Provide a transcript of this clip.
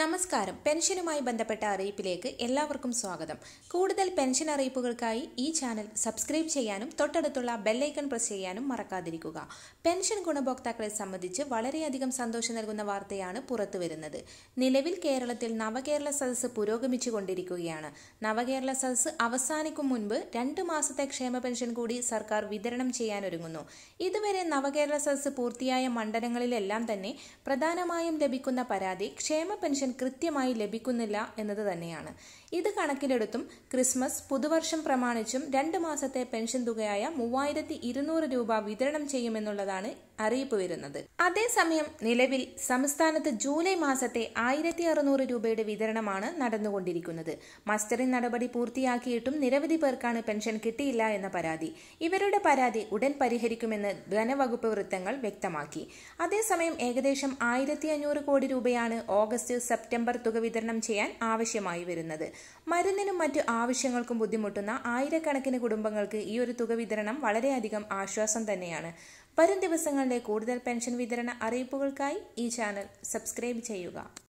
നമസ്കാരം പെൻഷനുമായി ബന്ധപ്പെട്ട അറിയിപ്പിലേക്ക് എല്ലാവർക്കും സ്വാഗതം കൂടുതൽ പെൻഷൻ അറിയിപ്പുകൾക്കായി ഈ ചാനൽ സബ്സ്ക്രൈബ് ചെയ്യാനും തൊട്ടടുത്തുള്ള ബെല്ലൈക്കൺ പ്രസ് ചെയ്യാനും മറക്കാതിരിക്കുക പെൻഷൻ ഗുണഭോക്താക്കളെ സംബന്ധിച്ച് വളരെയധികം സന്തോഷം നൽകുന്ന വാർത്തയാണ് പുറത്തുവരുന്നത് നിലവിൽ കേരളത്തിൽ നവകേരള സദസ്സ് പുരോഗമിച്ചു കൊണ്ടിരിക്കുകയാണ് നവകേരള സദസ്സ് അവസാനിക്കും മുൻപ് രണ്ട് മാസത്തെ ക്ഷേമ പെൻഷൻ കൂടി സർക്കാർ വിതരണം ചെയ്യാനൊരുങ്ങുന്നു ഇതുവരെ നവകേരള സദസ്സ് പൂർത്തിയായ മണ്ഡലങ്ങളിലെല്ലാം തന്നെ പ്രധാനമായും ലഭിക്കുന്ന പരാതി ക്ഷേമ പെൻഷൻ കൃത്യമായി ലഭിക്കുന്നില്ല എന്നത് തന്നെയാണ് ഇത് കണക്കിലെടുത്തും ക്രിസ്മസ് പുതുവർഷം പ്രമാണിച്ചും രണ്ട് മാസത്തെ പെൻഷൻ തുകയായ മൂവായിരത്തി ഇരുന്നൂറ് രൂപ വിതരണം ചെയ്യുമെന്നുള്ളതാണ് അറിയിപ്പ് വരുന്നത് അതേസമയം നിലവിൽ സംസ്ഥാനത്ത് ജൂലൈ മാസത്തെ ആയിരത്തി അറുന്നൂറ് രൂപയുടെ വിതരണമാണ് നടന്നുകൊണ്ടിരിക്കുന്നത് മസ്റ്ററിംഗ് നടപടി പൂർത്തിയാക്കിയിട്ടും നിരവധി പേർക്കാണ് പെൻഷൻ കിട്ടിയില്ല എന്ന പരാതി ഇവരുടെ പരാതി ഉടൻ പരിഹരിക്കുമെന്ന് ധനവകുപ്പ് വൃത്തങ്ങൾ വ്യക്തമാക്കി അതേസമയം ഏകദേശം ആയിരത്തി അഞ്ഞൂറ് കോടി രൂപയാണ് ഓഗസ്റ്റ് സെപ്റ്റംബർ തുക വിതരണം ചെയ്യാൻ ആവശ്യമായി വരുന്നത് മരുന്നിനും മറ്റ് ആവശ്യങ്ങൾക്കും ബുദ്ധിമുട്ടുന്ന ആയിരക്കണക്കിന് കുടുംബങ്ങൾക്ക് ഈ ഒരു തുക വിതരണം വളരെയധികം ആശ്വാസം തന്നെയാണ് വരും ദിവസങ്ങളിലെ കൂടുതൽ പെൻഷൻ വിതരണ അറിയിപ്പുകൾക്കായി ഈ ചാനൽ സബ്സ്ക്രൈബ് ചെയ്യുക